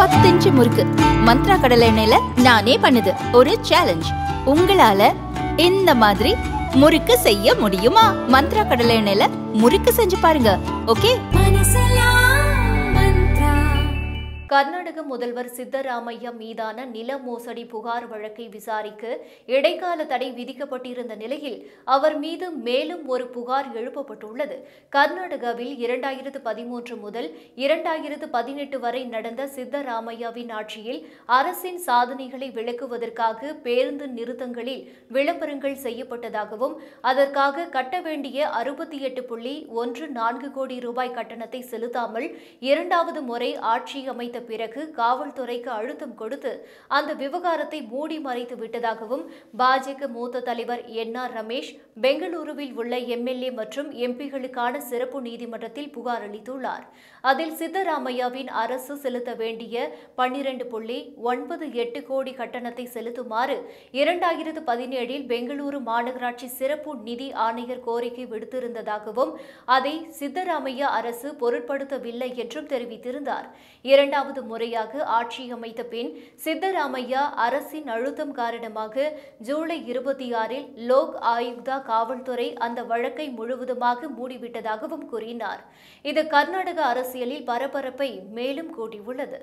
பத்தஞ்சு முறுக்கு மந்த்ரா கடலை எண்ணெயில நானே பண்ணுது ஒரு சேலஞ்ச் உங்களால இந்த மாதிரி முறுக்கு செய்ய முடியுமா மந்த்ரா கடலை எண்ணெயில முறுக்கு செஞ்சு பாருங்க ஓகே கர்நாடக முதல்வர் சித்தராமையா மீதான நில மோசடி புகார் வழக்கை விசாரிக்க இடைக்கால தடை விதிக்கப்பட்டிருந்த நிலையில் அவர் மீது மேலும் ஒரு புகார் எழுப்பப்பட்டுள்ளது கர்நாடகாவில் இரண்டாயிரத்து பதிமூன்று முதல் இரண்டாயிரத்து பதினெட்டு வரை நடந்த சித்தராமையாவின் ஆட்சியில் அரசின் சாதனைகளை விளக்குவதற்காக பேருந்து நிறுத்தங்களில் விளம்பரங்கள் செய்யப்பட்டதாகவும் அதற்காக கட்ட வேண்டிய அறுபத்தி எட்டு புள்ளி ஒன்று நான்கு கோடி ரூபாய் கட்டணத்தை செலுத்தாமல் இரண்டாவது முறை ஆட்சி அமைத்த பிறகு காவல்துறைக்கு அழுத்தம் கொடுத்து அந்த விவகாரத்தை மூடி மறைத்து விட்டதாகவும் பாஜக மூத்த தலைவர் என் ஆர் ரமேஷ் பெங்களூருவில் உள்ள எம்எல்ஏ மற்றும் எம்பிகளுக்கான சிறப்பு நீதிமன்றத்தில் புகார் அளித்துள்ளார் அதில் சித்தராமையாவின் அரசு செலுத்த வேண்டிய பன்னிரண்டு புள்ளி ஒன்பது எட்டு கோடி கட்டணத்தை செலுத்துமாறு இரண்டாயிரத்து பதினேழில் பெங்களூரு மாநகராட்சி சிறப்பு நிதி ஆணையர் கோரிக்கை விடுத்திருந்ததாகவும் அதை சித்தராமையா அரசு பொருட்படுத்தவில்லை என்றும் தெரிவித்திருந்தார் இரண்டாம் இரண்டாவது முறையாக ஆட்சி அமைத்த பின் சித்தராமையா அரசின் அழுத்தம் காரணமாக ஜூலை இருபத்தி ஆறில் லோக் ஆயுக்தா காவல்துறை அந்த வழக்கை முழுவதுமாக மூடிவிட்டதாகவும் கூறினார் இது கர்நாடக அரசியலில் பரபரப்பை மேலும் கூட்டியுள்ளது